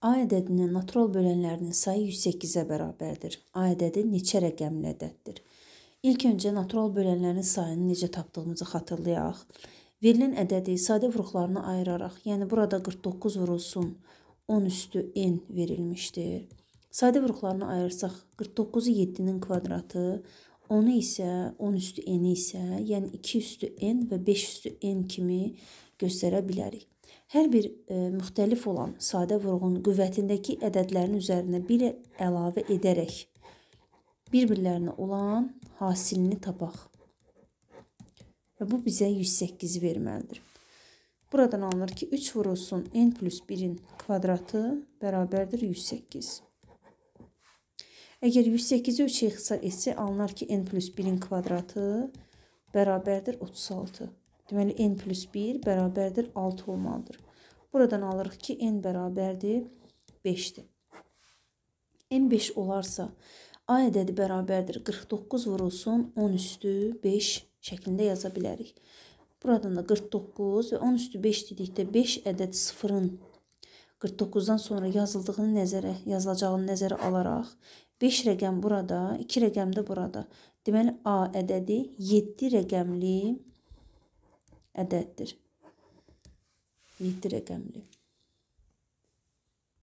A ədədinin natural bölənlərinin sayı 108-ə bərabərdir. A ədədi neçə rəqəmli ədəddir? İlk öncə natural bölənlərin sayını necə tapdığımızı xatırlayaq. Verilən ədədi sadə vuruqlarına ayıraraq, yəni burada 49 vurulsun, 10 üstü n verilmişdir. Sadə vuruqlarına ayırsaq, 49-u 7-nin kvadratı Onu isə 10 üstü n-i isə, yəni 2 üstü n və 5 üstü n kimi göstərə bilərik. Hər bir e, müxtəlif olan sadə vurğun qüvvətindəki ədədlərin üzərinə bir əlavə edərək bir-birlərinə olan hasilini tapaq. Və bu bizə 108-i verməlidir. Buradan alınır ki, 3 vurulsun n plus 1-in kvadratı bərabərdir 108. Əgər 108-i 3 ixtisar etsə, alınar ki, n plus 1-in kvadratı bərabərdir 36. Deməli, n plus 1 bərabərdir 6 olmalıdır. Buradan alırıq ki, n bərabərdir 5-dir. n 5 olarsa, a ədədi bərabərdir 49 vurulsun 10 üstü 5 şəklində yaza bilərik. Buradan da 49 və 10 üstü 5 dedikdə 5 ədəd sıfırın 49-dan sonra yazıldığını nəzərə, yazılacağını nəzərə alaraq 5 rəqəm burada, 2 rəqəm də burada. Deməli A ədədi 7 rəqəmli ədəddir. 7 rəqəmli.